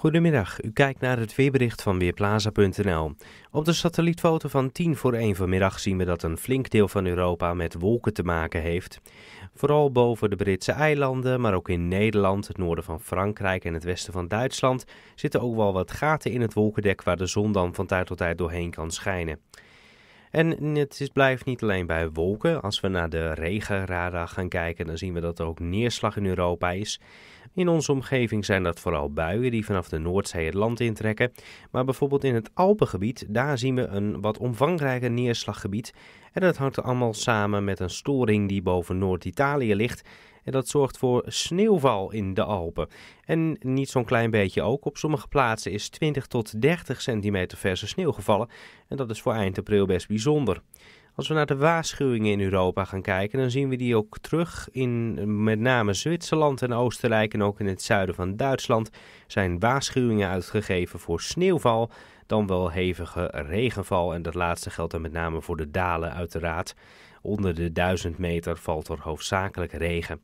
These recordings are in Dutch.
Goedemiddag, u kijkt naar het weerbericht van Weerplaza.nl. Op de satellietfoto van 10 voor 1 vanmiddag zien we dat een flink deel van Europa met wolken te maken heeft. Vooral boven de Britse eilanden, maar ook in Nederland, het noorden van Frankrijk en het westen van Duitsland zitten ook wel wat gaten in het wolkendek waar de zon dan van tijd tot tijd doorheen kan schijnen. En het is, blijft niet alleen bij wolken. Als we naar de regenradar gaan kijken, dan zien we dat er ook neerslag in Europa is. In onze omgeving zijn dat vooral buien die vanaf de Noordzee het land intrekken. Maar bijvoorbeeld in het Alpengebied, daar zien we een wat omvangrijker neerslaggebied. En dat hangt allemaal samen met een storing die boven Noord-Italië ligt. En dat zorgt voor sneeuwval in de Alpen. En niet zo'n klein beetje ook. Op sommige plaatsen is 20 tot 30 centimeter verse sneeuw gevallen. En dat is voor eind april best bijzonder. Als we naar de waarschuwingen in Europa gaan kijken, dan zien we die ook terug in met name Zwitserland en Oostenrijk en ook in het zuiden van Duitsland zijn waarschuwingen uitgegeven voor sneeuwval, dan wel hevige regenval. En dat laatste geldt dan met name voor de dalen uiteraard. Onder de 1000 meter valt er hoofdzakelijk regen.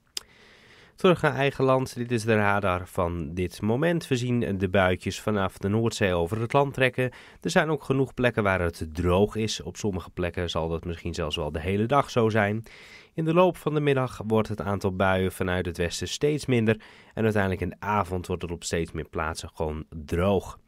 Terug naar eigen land, dit is de radar van dit moment. We zien de buitjes vanaf de Noordzee over het land trekken. Er zijn ook genoeg plekken waar het droog is. Op sommige plekken zal dat misschien zelfs wel de hele dag zo zijn. In de loop van de middag wordt het aantal buien vanuit het westen steeds minder. En uiteindelijk in de avond wordt het op steeds meer plaatsen gewoon droog.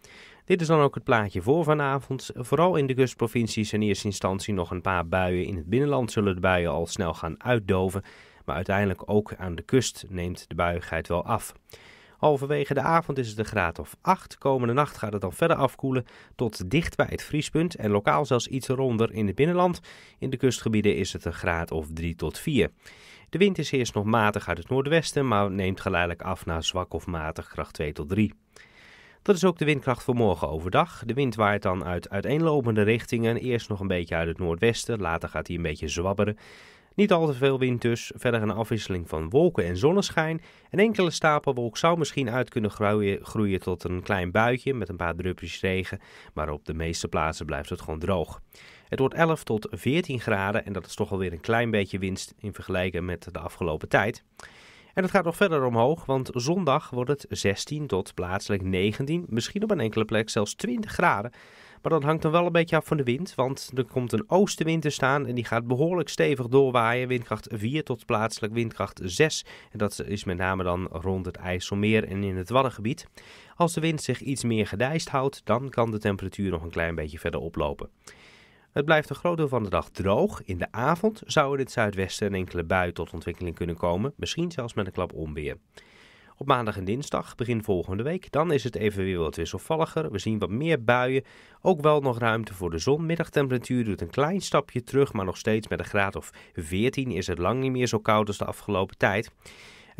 Dit is dan ook het plaatje voor vanavond. Vooral in de kustprovincies in eerste instantie nog een paar buien. In het binnenland zullen de buien al snel gaan uitdoven. Maar uiteindelijk ook aan de kust neemt de buigheid wel af. Halverwege de avond is het een graad of 8. Komende nacht gaat het dan verder afkoelen tot dicht bij het vriespunt en lokaal zelfs iets ronder in het binnenland. In de kustgebieden is het een graad of 3 tot 4. De wind is eerst nog matig uit het noordwesten, maar neemt geleidelijk af naar zwak of matig kracht 2 tot 3. Dat is ook de windkracht voor morgen overdag. De wind waait dan uit uiteenlopende richtingen. Eerst nog een beetje uit het noordwesten, later gaat hij een beetje zwabberen. Niet al te veel wind dus, verder een afwisseling van wolken en zonneschijn. Een enkele stapelwolk zou misschien uit kunnen groeien, tot een klein buitje met een paar druppels regen, maar op de meeste plaatsen blijft het gewoon droog. Het wordt 11 tot 14 graden en dat is toch alweer een klein beetje winst in vergelijking met de afgelopen tijd. En het gaat nog verder omhoog, want zondag wordt het 16 tot plaatselijk 19, misschien op een enkele plek zelfs 20 graden. Maar dat hangt dan wel een beetje af van de wind, want er komt een oostenwind te staan en die gaat behoorlijk stevig doorwaaien. Windkracht 4 tot plaatselijk windkracht 6. En dat is met name dan rond het IJsselmeer en in het Waddengebied. Als de wind zich iets meer gedijst houdt, dan kan de temperatuur nog een klein beetje verder oplopen. Het blijft een groot deel van de dag droog. In de avond zou er in het zuidwesten een enkele bui tot ontwikkeling kunnen komen, misschien zelfs met een klap onweer. Op maandag en dinsdag, begin volgende week, dan is het even weer wat wisselvalliger. We zien wat meer buien, ook wel nog ruimte voor de zon. Middagtemperatuur doet een klein stapje terug, maar nog steeds met een graad of 14 is het lang niet meer zo koud als de afgelopen tijd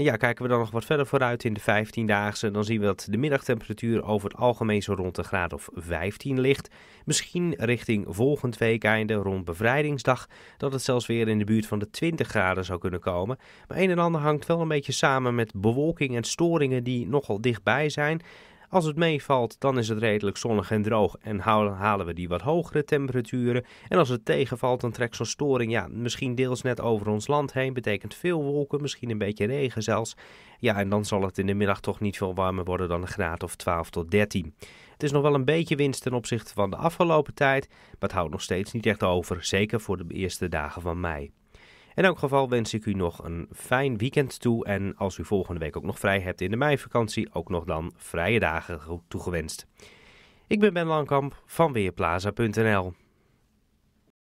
ja, kijken we dan nog wat verder vooruit in de 15-daagse, dan zien we dat de middagtemperatuur over het algemeen zo rond de graad of 15 ligt. Misschien richting volgend week einde, rond bevrijdingsdag, dat het zelfs weer in de buurt van de 20 graden zou kunnen komen. Maar een en ander hangt wel een beetje samen met bewolking en storingen die nogal dichtbij zijn. Als het meevalt, dan is het redelijk zonnig en droog en halen we die wat hogere temperaturen. En als het tegenvalt, dan trekt zo'n storing ja, misschien deels net over ons land heen. Betekent veel wolken, misschien een beetje regen zelfs. Ja, en dan zal het in de middag toch niet veel warmer worden dan een graad of 12 tot 13. Het is nog wel een beetje winst ten opzichte van de afgelopen tijd, maar het houdt nog steeds niet echt over, zeker voor de eerste dagen van mei. In elk geval wens ik u nog een fijn weekend toe. En als u volgende week ook nog vrij hebt in de meivakantie, ook nog dan vrije dagen toegewenst. Ik ben Ben Langkamp van Weerplaza.nl.